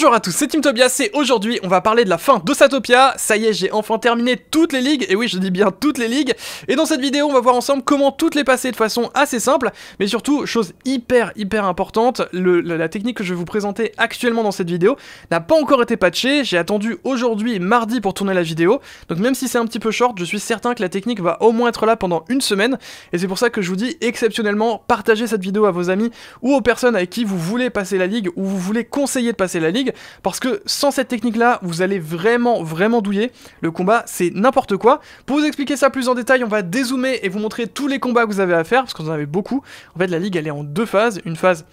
Bonjour à tous, c'est Tim Tobias et aujourd'hui on va parler de la fin de Satopia. Ça y est, j'ai enfin terminé toutes les ligues, et oui je dis bien toutes les ligues. Et dans cette vidéo on va voir ensemble comment toutes les passer de façon assez simple, mais surtout, chose hyper hyper importante, la, technique que je vais vous présenter actuellement dans cette vidéo n'a pas encore été patchée, j'ai attendu aujourd'hui mardi pour tourner la vidéo, donc même si c'est un petit peu short, je suis certain que la technique va au moins être là pendant une semaine, et c'est pour ça que je vous dis exceptionnellement, partagez cette vidéo à vos amis ou aux personnes avec qui vous voulez passer la ligue ou vous voulez conseiller de passer la ligue, parce que sans cette technique-là, vous allez vraiment, vraiment douiller. Le combat, c'est n'importe quoi. Pour vous expliquer ça plus en détail, on va dézoomer et vous montrer tous les combats que vous avez à faire, parce qu'on en avait beaucoup. En fait, la ligue, elle est en deux phases. Une phase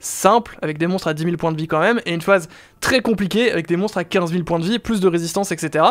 simple, avec des monstres à 10 000 points de vie quand même, et une phase très compliqué avec des monstres à 15 000 points de vie, plus de résistance, etc.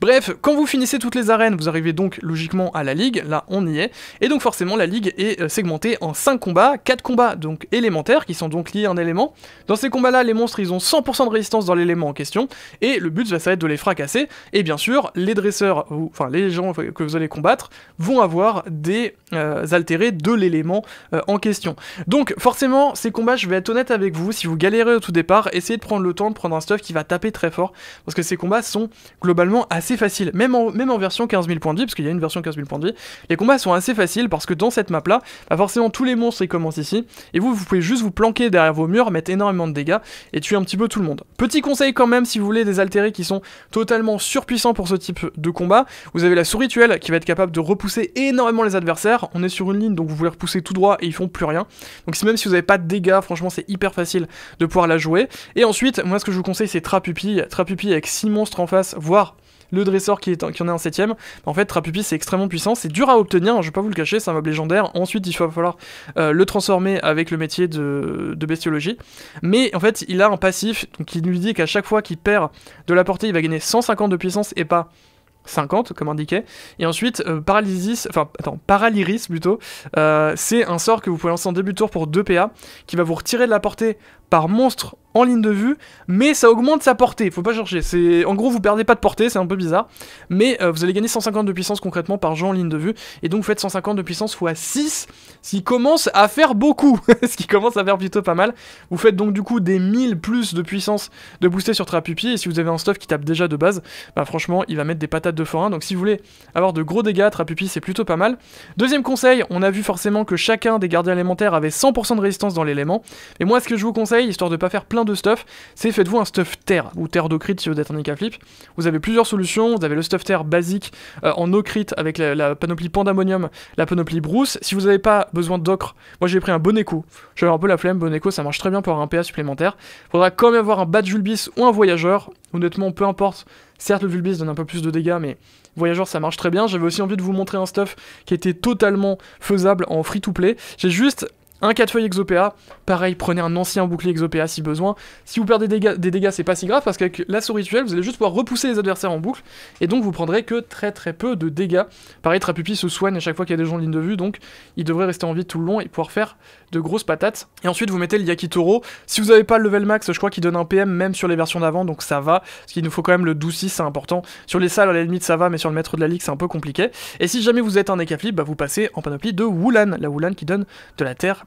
Bref, quand vous finissez toutes les arènes, vous arrivez donc logiquement à la ligue, là on y est, et donc forcément la ligue est euh, segmentée en 5 combats, 4 combats donc élémentaires qui sont donc liés à un élément. Dans ces combats-là, les monstres ils ont 100% de résistance dans l'élément en question, et le but ça va être de les fracasser, et bien sûr les dresseurs, ou, enfin les gens que vous allez combattre, vont avoir des euh, altérés de l'élément euh, en question. Donc forcément ces combats, je vais être honnête avec vous, si vous galérez au tout départ, essayez de prendre le temps prendre un stuff qui va taper très fort, parce que ces combats sont globalement assez faciles, même en, même en version 15 000 points de vie, parce qu'il y a une version 15 000 points de vie, les combats sont assez faciles, parce que dans cette map-là, bah, forcément tous les monstres ils commencent ici, et vous, vous pouvez juste vous planquer derrière vos murs, mettre énormément de dégâts, et tuer un petit peu tout le monde. Petit conseil quand même, si vous voulez des altérés qui sont totalement surpuissants pour ce type de combat, vous avez la souris rituelle qui va être capable de repousser énormément les adversaires, on est sur une ligne, donc vous voulez repousser tout droit, et ils font plus rien, donc même si vous n'avez pas de dégâts, franchement c'est hyper facile de pouvoir la jouer, et ensuite, moi ce que je vous conseille, c'est Trapupi. Trapupi avec 6 monstres en face, voire le dresseur qui, est, qui en est un septième. En fait, Trapupi, c'est extrêmement puissant, c'est dur à obtenir, hein, je vais pas vous le cacher, c'est un mob légendaire. Ensuite, il va falloir euh, le transformer avec le métier de, bestiologie. Mais en fait, il a un passif qui nous dit qu'à chaque fois qu'il perd de la portée, il va gagner 150 de puissance et pas 50 comme indiqué. Et ensuite, euh, Paralysis, enfin, attends, Paralyris plutôt, euh, c'est un sort que vous pouvez lancer en début de tour pour 2 PA qui va vous retirer de la portée par monstre en ligne de vue, mais ça augmente sa portée, faut pas chercher. C'est En gros, vous perdez pas de portée, c'est un peu bizarre, mais euh, vous allez gagner 150 de puissance concrètement par jeu en ligne de vue, et donc vous faites 150 de puissance x 6, ce qui commence à faire beaucoup, ce qui commence à faire plutôt pas mal. Vous faites donc du coup des 1000 plus de puissance de booster sur Trapupi, et si vous avez un stuff qui tape déjà de base, bah franchement, il va mettre des patates de forain, donc si vous voulez avoir de gros dégâts, Trapupi c'est plutôt pas mal. Deuxième conseil, on a vu forcément que chacun des gardiens élémentaires avait 100% de résistance dans l'élément, et moi ce que je vous conseille, histoire de pas faire plein de de stuff, c'est faites-vous un stuff terre, ou terre docrite si vous êtes un flip. Vous avez plusieurs solutions, vous avez le stuff terre basique euh, en ocrite avec la, panoplie pandamonium, la panoplie brousse. Si vous n'avez pas besoin d'ocre, moi j'ai pris un bon écho, j'avais un peu la flemme, bon écho ça marche très bien pour avoir un PA supplémentaire. Faudra quand même avoir un badge vulbis ou un voyageur, honnêtement peu importe, certes le Vulbis donne un peu plus de dégâts mais Voyageur ça marche très bien, j'avais aussi envie de vous montrer un stuff qui était totalement faisable en free to play, j'ai juste un 4 feuilles Exopéa, pareil, prenez un ancien bouclier Exopéa si besoin. Si vous perdez des dégâts, c'est pas si grave parce qu'avec l'assaut rituel, vous allez juste pouvoir repousser les adversaires en boucle et donc vous prendrez que très très peu de dégâts. Pareil, Trapupi se soigne à chaque fois qu'il y a des gens en ligne de vue donc il devrait rester en vie tout le long et pouvoir faire de grosses patates. Et ensuite, vous mettez le Yakitoro. Si vous n'avez pas le level max, je crois qu'il donne un PM même sur les versions d'avant donc ça va. Ce qu'il nous faut quand même le 12 c'est important. Sur les salles, à la limite, ça va, mais sur le maître de la ligue, c'est un peu compliqué. Et si jamais vous êtes un Ekaflip, bah vous passez en panoplie de Wulan, la Wulan qui donne de la terre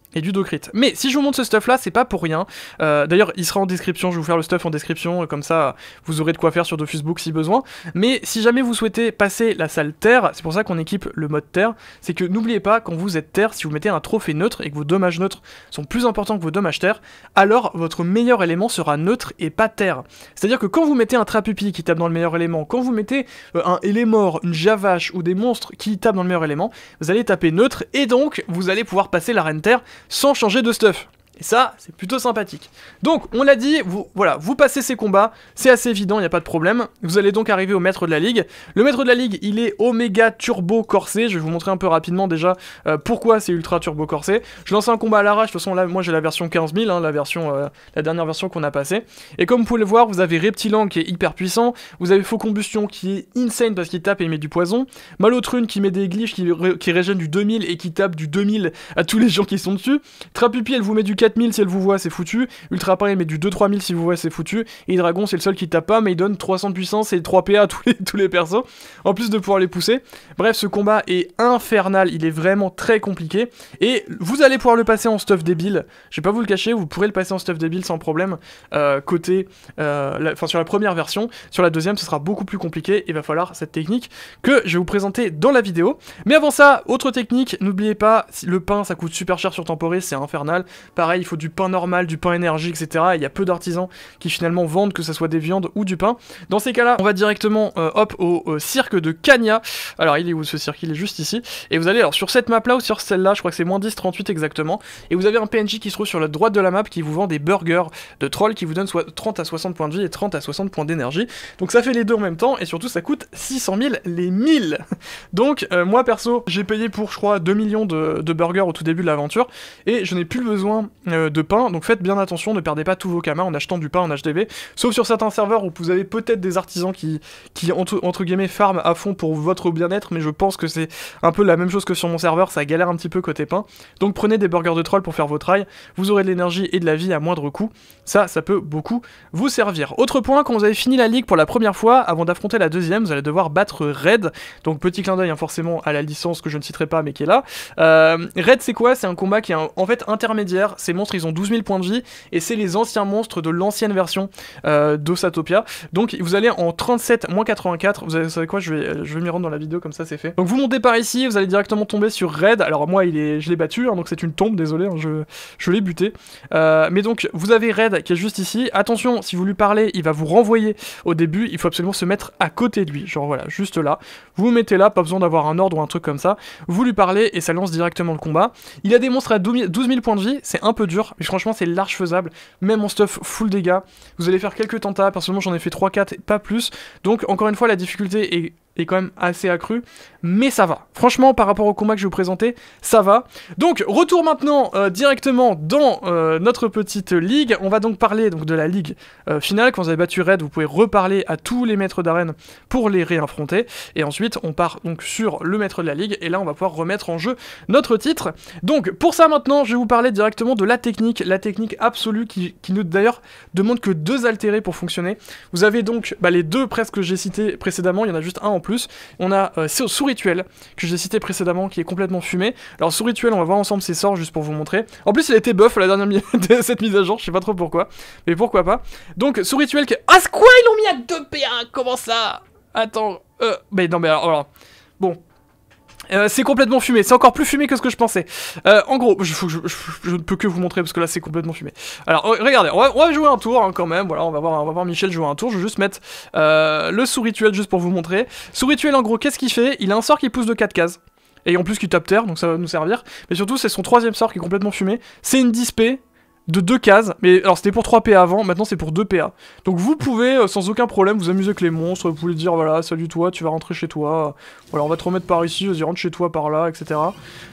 et du Docrit. Mais si je vous montre ce stuff là, c'est pas pour rien. Euh, d'ailleurs, il sera en description, je vais vous faire le stuff en description, euh, comme ça vous aurez de quoi faire sur Dofusbook si besoin. Mais si jamais vous souhaitez passer la salle Terre, c'est pour ça qu'on équipe le mode Terre, c'est que n'oubliez pas, quand vous êtes Terre, si vous mettez un trophée neutre et que vos dommages neutres sont plus importants que vos dommages Terre, alors votre meilleur élément sera neutre et pas Terre. C'est-à-dire que quand vous mettez un Trapupi qui tape dans le meilleur élément, quand vous mettez euh, un Élémor, une Javache ou des monstres qui tapent dans le meilleur élément, vous allez taper neutre et donc vous allez pouvoir passer l'arène Terre sans changer de stuff. Et ça, c'est plutôt sympathique. Donc, on l'a dit, vous, voilà, vous passez ces combats, c'est assez évident, il n'y a pas de problème. Vous allez donc arriver au maître de la ligue. Le maître de la ligue, il est Omega Turbo Corsé. Je vais vous montrer un peu rapidement déjà euh, pourquoi c'est Ultra Turbo Corsé. Je lance un combat à l'arrache, de toute façon, là, moi j'ai la version 15000, hein, la, version, euh, la dernière version qu'on a passée. Et comme vous pouvez le voir, vous avez Reptilan qui est hyper puissant, vous avez Faux Combustion qui est insane parce qu'il tape et il met du poison, Malotrune qui met des glyphes qui, qui régène du 2000 et qui tape du 2000 à tous les gens qui sont dessus, Trapupi elle vous met du 4 4000 si elle vous voit, c'est foutu. Ultra pareil, mais du 2-3000 si vous voyez c'est foutu. Et Dragon, c'est le seul qui tape pas, mais il donne 300 puissance et 3 PA à tous les, tous les persos, en plus de pouvoir les pousser. Bref, ce combat est infernal, il est vraiment très compliqué. Et vous allez pouvoir le passer en stuff débile. Je vais pas vous le cacher, vous pourrez le passer en stuff débile sans problème. Euh, côté, euh, enfin sur la première version, sur la deuxième, ce sera beaucoup plus compliqué. Il va falloir cette technique que je vais vous présenter dans la vidéo. Mais avant ça, autre technique, n'oubliez pas, le pain, ça coûte super cher sur temporé, c'est infernal. Pareil, il faut du pain normal, du pain énergie, etc. il y a peu d'artisans qui finalement vendent que ce soit des viandes ou du pain. Dans ces cas-là, on va directement euh, hop au cirque de Kanya. Alors il est où ce cirque Il est juste ici. Et vous allez alors sur cette map là ou sur celle-là, je crois que c'est moins 10, 38 exactement. Et vous avez un PNJ qui se trouve sur la droite de la map qui vous vend des burgers de troll qui vous donnent soit 30 à 60 points de vie et 30 à 60 points d'énergie. Donc ça fait les deux en même temps et surtout ça coûte 600 000 les 1000. Donc euh, moi perso, j'ai payé pour je crois 2 millions de, de burgers au tout début de l'aventure et je n'ai plus besoin euh, de pain, donc faites bien attention, ne perdez pas tous vos kamas en achetant du pain en HDB, sauf sur certains serveurs où vous avez peut-être des artisans qui, qui entre, guillemets, farment à fond pour votre bien-être, mais je pense que c'est un peu la même chose que sur mon serveur, ça galère un petit peu côté pain, donc prenez des burgers de troll pour faire vos trails, vous aurez de l'énergie et de la vie à moindre coût, ça, ça peut beaucoup vous servir. Autre point, quand vous avez fini la ligue pour la première fois, avant d'affronter la deuxième, vous allez devoir battre Red, donc petit clin d'œil hein, forcément à la licence que je ne citerai pas mais qui est là. Euh, Red c'est quoi C'est un combat qui est en fait intermédiaire, c'est monstres, ils ont 12 000 points de vie, et c'est les anciens monstres de l'ancienne version euh, Donc vous allez en 37, 84, vous, savez quoi, je vais, euh, je vais m'y rendre dans la vidéo, comme ça c'est fait. Donc vous montez par ici, vous allez directement tomber sur Red, alors moi il est, je l'ai battu, hein, donc c'est une tombe, désolé, hein, je, je l'ai buté. Euh, mais donc vous avez Red qui est juste ici, attention, si vous lui parlez, il va vous renvoyer au début, il faut absolument se mettre à côté de lui, genre voilà, juste là. Vous vous mettez là, pas besoin d'avoir un ordre ou un truc comme ça, vous lui parlez et ça lance directement le combat. Il a des monstres à 12 000 points de vie, c'est un peu dur, mais franchement c'est large faisable, même en stuff full dégâts, vous allez faire quelques tentats, personnellement j'en ai fait 3-4, pas plus, donc encore une fois la difficulté est est quand même assez accru, mais ça va. Franchement, par rapport au combat que je vais vous présenter, ça va. Donc, retour maintenant euh, directement dans euh, notre petite ligue. On va donc parler donc, de la ligue euh, finale. Quand vous avez battu Red, vous pouvez reparler à tous les maîtres d'arène pour les réaffronter. Et ensuite, on part donc sur le maître de la ligue, et là, on va pouvoir remettre en jeu notre titre. Donc, pour ça maintenant, je vais vous parler directement de la technique, la technique absolue qui, qui nous, d'ailleurs, demande que deux altérés pour fonctionner. Vous avez donc bah, les deux presque que j'ai cités précédemment, il y en a juste un en plus. On a euh, ce sous rituel que j'ai cité précédemment qui est complètement fumé. Alors sous rituel, on va voir ensemble ses sorts juste pour vous montrer. En plus, il a été buff la dernière de cette mise à jour, je sais pas trop pourquoi, mais pourquoi pas. Donc sous rituel qui Ah, quoi Ils l'ont mis à 2 p 1 Comment ça Attends, euh, mais non mais alors. Bon, euh, c'est complètement fumé, c'est encore plus fumé que ce que je pensais. Euh, en gros, je, ne peux que vous montrer parce que là c'est complètement fumé. Alors oh, regardez, on va, jouer un tour hein, quand même, voilà, on va, voir, on va voir Michel jouer un tour, je vais juste mettre euh, le sous rituel juste pour vous montrer. Sous rituel en gros, qu'est-ce qu'il fait Il a un sort qui pousse de 4 cases. Et en plus qui tape terre, donc ça va nous servir. Mais surtout c'est son troisième sort qui est complètement fumé. C'est une dispée de deux cases. Mais alors c'était pour 3 PA avant, maintenant c'est pour 2 PA. Donc vous pouvez euh, sans aucun problème vous amuser avec les monstres, vous pouvez dire voilà, salut toi, tu vas rentrer chez toi, euh, voilà, on va te remettre par ici, vas-y rentre chez toi par là, etc.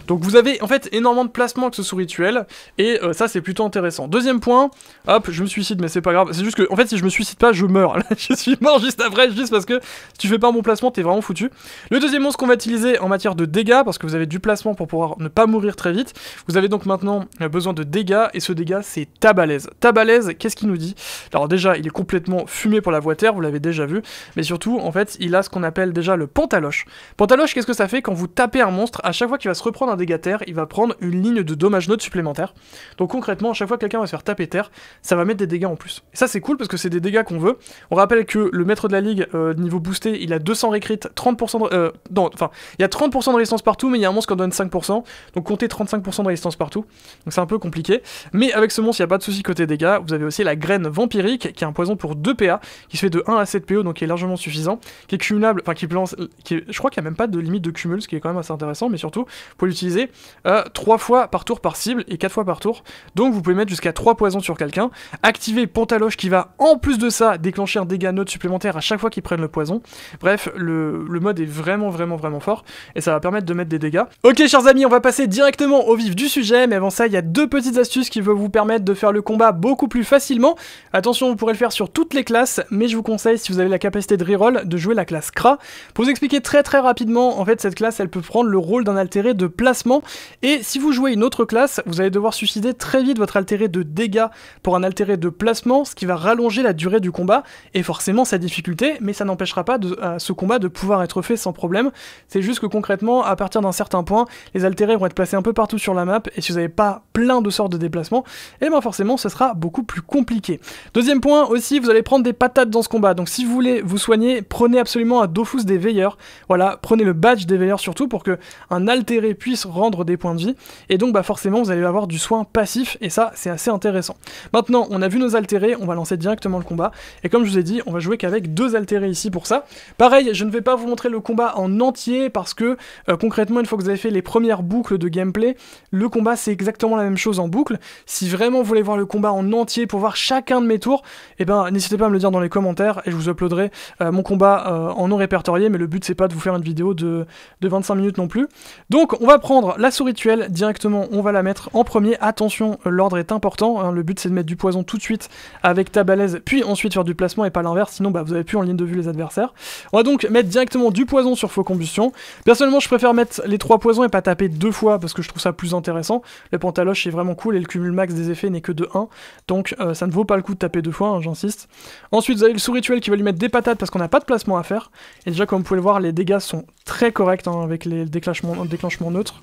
Donc vous avez en fait énormément de placements avec ce sous-rituel, et euh, ça c'est plutôt intéressant. Deuxième point, hop, je me suicide, mais c'est pas grave, c'est juste que en fait si je me suicide pas, je meurs. je suis mort juste après, juste parce que si tu fais pas un bon placement, t'es vraiment foutu. Le deuxième monstre qu'on va utiliser en matière de dégâts, parce que vous avez du placement pour pouvoir ne pas mourir très vite, vous avez donc maintenant besoin de dégâts, et ce dégât c'est Tabalaise. Tabalaise, qu'est-ce qu'il nous dit Alors déjà, il est complètement fumé pour la voix terre, vous l'avez déjà vu, mais surtout, en fait, il a ce qu'on appelle déjà le pantaloche. Pantaloche, qu'est-ce que ça fait Quand vous tapez un monstre, à chaque fois qu'il va se reprendre un dégât terre, il va prendre une ligne de dommage note supplémentaire. Donc concrètement, à chaque fois que quelqu'un va se faire taper terre, ça va mettre des dégâts en plus. Et ça, c'est cool parce que c'est des dégâts qu'on veut. On rappelle que le maître de la ligue, euh, niveau boosté, il a 200 récrites, 30% de... Euh, enfin, il y a 30% de résistance partout, mais il y a un monstre qui en donne 5%, donc comptez 35% de résistance partout. Donc c'est un peu compliqué. Mais avec avec ce il n'y a pas de souci côté dégâts. Vous avez aussi la graine vampirique, qui est un poison pour 2 PA, qui se fait de 1 à 7 PO, donc qui est largement suffisant, qui est cumulable, enfin qui, plante qui je crois qu'il n'y a même pas de limite de cumul, ce qui est quand même assez intéressant, mais surtout, vous pouvez l'utiliser euh, 3 fois par tour par cible et 4 fois par tour. Donc vous pouvez mettre jusqu'à 3 poisons sur quelqu'un, activer Pantaloche qui va en plus de ça déclencher un dégât neutre supplémentaire à chaque fois qu'ils prennent le poison. Bref, le, le mode est vraiment vraiment vraiment fort et ça va permettre de mettre des dégâts. Ok chers amis, on va passer directement au vif du sujet, mais avant ça, il y a deux petites astuces qui vont vous permettre de faire le combat beaucoup plus facilement. Attention, vous pourrez le faire sur toutes les classes, mais je vous conseille, si vous avez la capacité de reroll, de jouer la classe Kra. Pour vous expliquer très très rapidement, en fait, cette classe, elle peut prendre le rôle d'un altéré de placement, et si vous jouez une autre classe, vous allez devoir suicider très vite votre altéré de dégâts pour un altéré de placement, ce qui va rallonger la durée du combat, et forcément sa difficulté, mais ça n'empêchera pas euh, ce combat de pouvoir être fait sans problème. C'est juste que concrètement, à partir d'un certain point, les altérés vont être placés un peu partout sur la map, et si vous n'avez pas plein de sortes de déplacements, et eh bien forcément ce sera beaucoup plus compliqué. Deuxième point aussi, vous allez prendre des patates dans ce combat, donc si vous voulez vous soigner, prenez absolument un Dofus des veilleurs, voilà, prenez le badge des veilleurs surtout pour que un altéré puisse rendre des points de vie, et donc bah forcément vous allez avoir du soin passif, et ça c'est assez intéressant. Maintenant, on a vu nos altérés, on va lancer directement le combat, et comme je vous ai dit, on va jouer qu'avec deux altérés ici pour ça. Pareil, je ne vais pas vous montrer le combat en entier, parce que euh, concrètement, une fois que vous avez fait les premières boucles de gameplay, le combat c'est exactement la même chose en boucle, si vraiment voulez voir le combat en entier pour voir chacun de mes tours, et eh ben n'hésitez pas à me le dire dans les commentaires et je vous uploaderai euh, mon combat euh, en non répertorié, mais le but c'est pas de vous faire une vidéo de, 25 minutes non plus. Donc on va prendre la rituelle directement, on va la mettre en premier. Attention, l'ordre est important, hein, le but c'est de mettre du poison tout de suite avec ta balaise, puis ensuite faire du placement et pas l'inverse, sinon bah, vous avez plus en ligne de vue les adversaires. On va donc mettre directement du poison sur faux combustion. Personnellement je préfère mettre les trois poisons et pas taper deux fois parce que je trouve ça plus intéressant. Le pantaloche est vraiment cool et le cumul max des effet n'est que de 1, donc euh, ça ne vaut pas le coup de taper deux fois, hein, j'insiste. Ensuite, vous avez le sous rituel qui va lui mettre des patates parce qu'on n'a pas de placement à faire, et déjà, comme vous pouvez le voir, les dégâts sont très corrects hein, avec les déclenchements, euh, déclenchements neutres.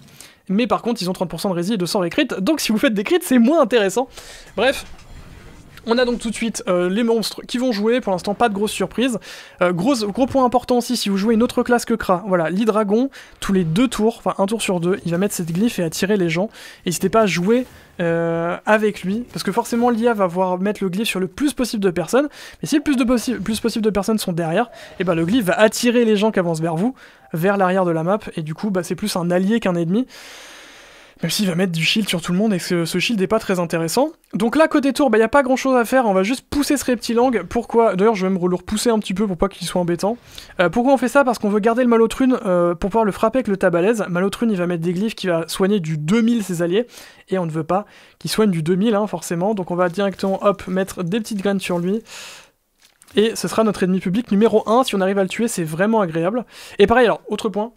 Mais par contre, ils ont 30% de résil et de sort donc si vous faites des critiques c'est moins intéressant. Bref, on a donc tout de suite euh, les monstres qui vont jouer, pour l'instant pas de grosse surprise. Euh, gros, gros point important aussi, si vous jouez une autre classe que Kra, voilà, l'hydragon, tous les deux tours, enfin un tour sur deux, il va mettre cette glyphe et attirer les gens. N'hésitez pas à jouer euh, avec lui, parce que forcément l'IA va voir mettre le glyphe sur le plus possible de personnes, mais si le plus, de plus possible de personnes sont derrière, et eh ben le glyphe va attirer les gens qui avancent vers vous, vers l'arrière de la map, et du coup bah, c'est plus un allié qu'un ennemi même s'il va mettre du shield sur tout le monde et que ce shield n'est pas très intéressant. Donc là, côté tour, il bah, n'y a pas grand chose à faire, on va juste pousser ce reptilangue. Pourquoi D'ailleurs, je vais me le repousser un petit peu pour pas qu'il soit embêtant. Euh, pourquoi on fait ça Parce qu'on veut garder le Malotrune euh, pour pouvoir le frapper avec le Tabalaise. Malotrune, il va mettre des glyphes qui va soigner du 2000 ses alliés, et on ne veut pas qu'il soigne du 2000, hein, forcément. Donc on va directement, hop, mettre des petites graines sur lui. Et ce sera notre ennemi public numéro 1, si on arrive à le tuer, c'est vraiment agréable. Et pareil, alors, autre point,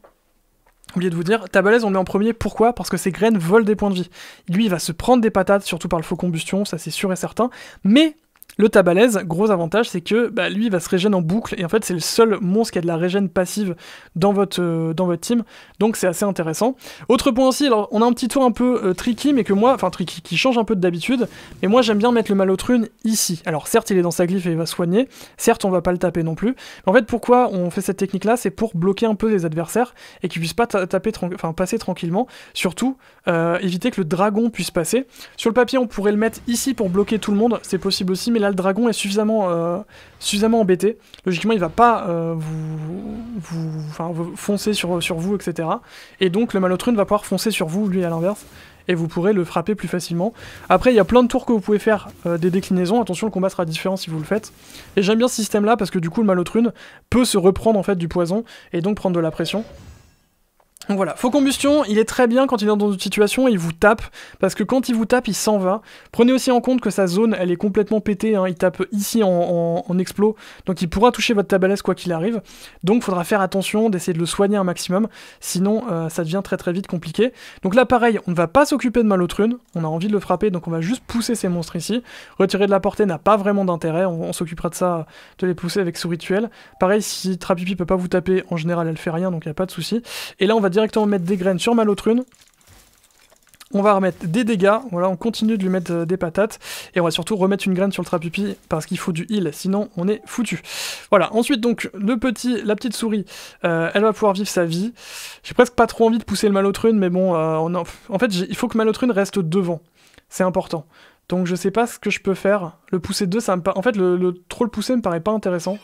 Oubliez de vous dire, Tabalès, on le met en premier, pourquoi Parce que ses graines volent des points de vie. Lui il va se prendre des patates, surtout par le faux combustion, ça c'est sûr et certain, mais le Tabalaise, gros avantage, c'est que bah, lui, il va se régène en boucle, et en fait, c'est le seul monstre qui a de la régène passive dans votre, euh, dans votre team, donc c'est assez intéressant. Autre point aussi, alors on a un petit tour un peu euh, tricky, mais que moi, enfin tricky, qui change un peu d'habitude, mais moi j'aime bien mettre le Malotrune ici. Alors certes, il est dans sa glyphe et il va soigner, certes, on va pas le taper non plus, mais en fait, pourquoi on fait cette technique-là C'est pour bloquer un peu les adversaires et qu'ils puissent pas taper, enfin, passer tranquillement, surtout euh, éviter que le dragon puisse passer. Sur le papier, on pourrait le mettre ici pour bloquer tout le monde, c'est possible aussi, mais là, le dragon est suffisamment, euh, suffisamment embêté. Logiquement, il va pas euh, vous, vous, enfin, foncer sur, sur vous, etc. Et donc, le Malotrune va pouvoir foncer sur vous, lui, à l'inverse. Et vous pourrez le frapper plus facilement. Après, il y a plein de tours que vous pouvez faire, euh, des déclinaisons. Attention, le combat sera différent si vous le faites. Et j'aime bien ce système-là parce que du coup, le Malotrune peut se reprendre en fait du poison et donc prendre de la pression. Donc voilà, faux combustion, il est très bien quand il est dans une situation, il vous tape, parce que quand il vous tape, il s'en va. Prenez aussi en compte que sa zone, elle est complètement pétée, hein. il tape ici en, en, explos, donc il pourra toucher votre tabalès quoi qu'il arrive. Donc faudra faire attention d'essayer de le soigner un maximum, sinon euh, ça devient très très vite compliqué. Donc là pareil, on ne va pas s'occuper de Malotrune, on a envie de le frapper, donc on va juste pousser ces monstres ici. Retirer de la portée n'a pas vraiment d'intérêt, on, s'occupera de ça, de les pousser avec ce rituel. Pareil, si Trapipi peut pas vous taper, en général elle fait rien, donc il n'y a pas de souci. Et là on va dire directement mettre des graines sur Malotrune, On va remettre des dégâts, voilà, on continue de lui mettre euh, des patates, et on va surtout remettre une graine sur le trapupi, parce qu'il faut du heal, sinon on est foutu. Voilà, ensuite donc, le petit, la petite souris, euh, elle va pouvoir vivre sa vie. J'ai presque pas trop envie de pousser le malotrune, mais bon, euh, en fait, il faut que malotrune reste devant, c'est important. Donc je sais pas ce que je peux faire, le pousser 2, ça me en fait, le, le... trop le pousser me paraît pas intéressant.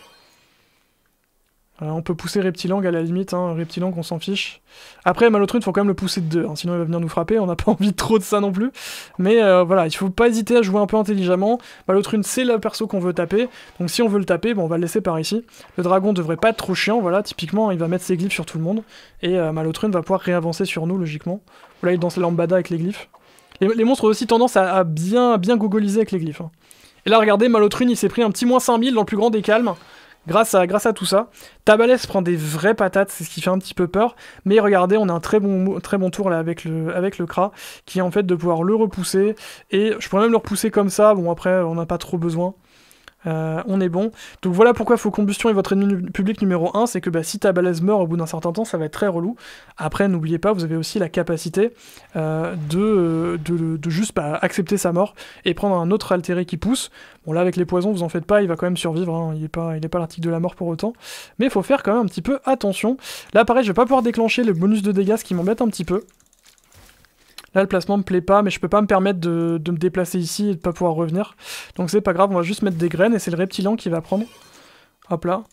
Euh, on peut pousser Reptilangue à la limite, hein. on s'en fiche. Après il faut quand même le pousser de 2, hein. sinon il va venir nous frapper, on n'a pas envie trop de ça non plus. Mais euh, voilà, il faut pas hésiter à jouer un peu intelligemment. Malotrune c'est le perso qu'on veut taper, donc si on veut le taper, bon, on va le laisser par ici. Le dragon devrait pas être trop chiant, voilà, typiquement il va mettre ses glyphes sur tout le monde, et euh, Malotrune va pouvoir réavancer sur nous logiquement. Là il danse la lambada avec les glyphes. Les, monstres ont aussi tendance à, bien, bien gogoliser avec les glyphes. Hein. Et là regardez, Malotrune il s'est pris un petit moins 5000 dans le plus grand des calmes grâce à, grâce à tout ça, Tabales prend des vraies patates, c'est ce qui fait un petit peu peur. Mais regardez, on a un très bon, très bon tour là avec le, avec le Kra, qui est en fait de pouvoir le repousser. Et je pourrais même le repousser comme ça, bon après on n'a pas trop besoin. Euh, on est bon. Donc voilà pourquoi faut Combustion et votre ennemi public numéro 1, c'est que bah, si ta balèze meurt au bout d'un certain temps, ça va être très relou. Après, n'oubliez pas, vous avez aussi la capacité euh, euh, de, de, juste bah, accepter sa mort et prendre un autre altéré qui pousse. Bon là, avec les poisons, vous en faites pas, il va quand même survivre, hein. il n'est pas, il est pas l'article de la mort pour autant. Mais il faut faire quand même un petit peu attention. Là, pareil, je vais pas pouvoir déclencher le bonus de dégâts, ce qui m'embête un petit peu. Là, le placement me plaît pas, mais je peux pas me permettre de, me déplacer ici et de pas pouvoir revenir. Donc c'est pas grave, on va juste mettre des graines et c'est le reptilien qui va prendre. Hop là.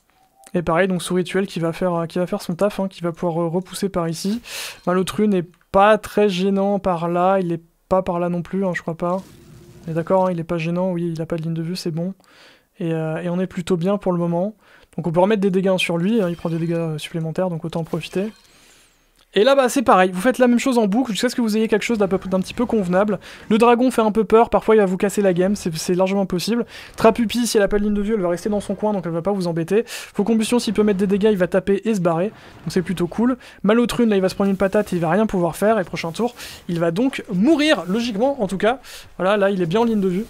Et pareil, donc sous rituel qui va faire, son taf, hein, qui va pouvoir euh, repousser par ici. Malotru bah, n'est pas très gênant par là, il est pas par là non plus, hein, je crois pas. Mais d'accord, hein, il est pas gênant, oui, il a pas de ligne de vue, c'est bon. Et, euh, et, on est plutôt bien pour le moment. Donc on peut remettre des dégâts sur lui, il prend des dégâts supplémentaires, donc autant en profiter. Et là, bah, c'est pareil, vous faites la même chose en boucle jusqu'à ce que vous ayez quelque chose d'un petit peu convenable. Le dragon fait un peu peur, parfois il va vous casser la game, c'est largement possible. Trapupi, si elle a pas de ligne de vue, elle va rester dans son coin, donc elle va pas vous embêter. Faux combustion, s'il peut mettre des dégâts, il va taper et se barrer, donc c'est plutôt cool. Malotrune, là, il va se prendre une patate, et il va rien pouvoir faire, et prochain tour, il va donc mourir, logiquement en tout cas. Voilà, là, il est bien en ligne de vue.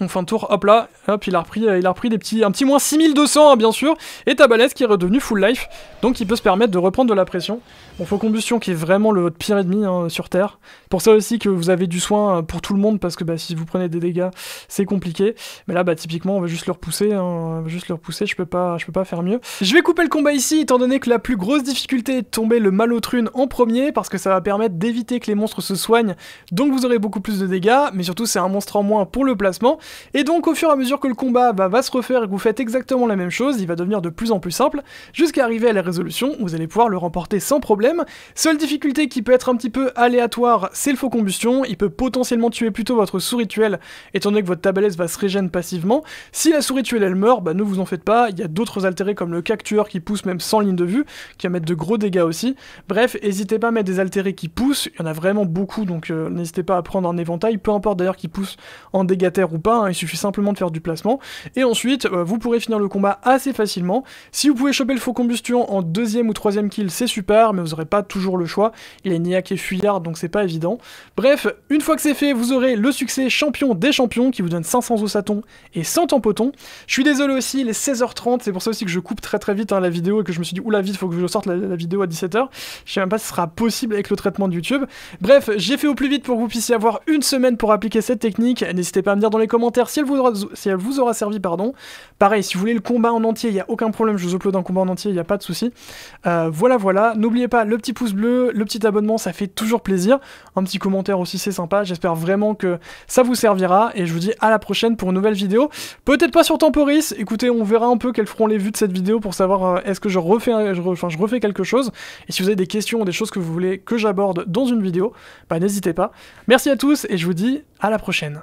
On fin de tour, hop là, hop, il a repris, euh, il a repris des petits, un petit moins 6200 hein, bien sûr, et ta Tabalès qui est redevenue full life, donc il peut se permettre de reprendre de la pression. Bon, Faux combustion qui est vraiment le pire ennemi hein, sur Terre. Pour ça aussi que vous avez du soin euh, pour tout le monde, parce que bah, si vous prenez des dégâts, c'est compliqué. Mais là, bah, typiquement, on va juste le repousser, hein, juste je peux, pas, je peux pas faire mieux. Je vais couper le combat ici, étant donné que la plus grosse difficulté est de tomber le Malotrune en premier, parce que ça va permettre d'éviter que les monstres se soignent, donc vous aurez beaucoup plus de dégâts, mais surtout c'est un monstre en moins pour le placement, et donc au fur et à mesure que le combat bah, va se refaire et que vous faites exactement la même chose, il va devenir de plus en plus simple, jusqu'à arriver à la résolution, vous allez pouvoir le remporter sans problème. Seule difficulté qui peut être un petit peu aléatoire, c'est le faux combustion, il peut potentiellement tuer plutôt votre souris rituel étant donné que votre tabalaise va se régénérer passivement. Si la souris rituelle elle meurt, bah, ne vous en faites pas, il y a d'autres altérés comme le cactueur qui pousse même sans ligne de vue, qui va mettre de gros dégâts aussi. Bref, n'hésitez pas à mettre des altérés qui poussent, il y en a vraiment beaucoup, donc euh, n'hésitez pas à prendre un éventail, peu importe d'ailleurs qui pousse en dégâts ou pas, Hein, il suffit simplement de faire du placement. Et ensuite, euh, vous pourrez finir le combat assez facilement. Si vous pouvez choper le faux combustion en deuxième ou troisième kill, c'est super, mais vous n'aurez pas toujours le choix. Il est niaque et fuyard, donc c'est pas évident. Bref, une fois que c'est fait, vous aurez le succès champion des champions qui vous donne 500 ossatons et 100 tampotons. Je suis désolé aussi, il est 16h30, c'est pour ça aussi que je coupe très très vite hein, la vidéo et que je me suis dit, oula vite, faut que je sorte la, la vidéo à 17h. Je sais même pas si ce sera possible avec le traitement de YouTube. Bref, j'ai fait au plus vite pour que vous puissiez avoir une semaine pour appliquer cette technique. N'hésitez pas à me dire dans les commentaires si elle vous aura, servi. pardon. Pareil, si vous voulez le combat en entier, il n'y a aucun problème, je vous upload un combat en entier, il n'y a pas de souci. Euh, voilà, voilà. N'oubliez pas le petit pouce bleu, le petit abonnement, ça fait toujours plaisir. Un petit commentaire aussi, c'est sympa. J'espère vraiment que ça vous servira et je vous dis à la prochaine pour une nouvelle vidéo. Peut-être pas sur Temporis, écoutez, on verra un peu quelles feront les vues de cette vidéo pour savoir euh, est-ce que je refais, enfin, je refais quelque chose. Et si vous avez des questions ou des choses que vous voulez que j'aborde dans une vidéo, bah, n'hésitez pas. Merci à tous et je vous dis à la prochaine.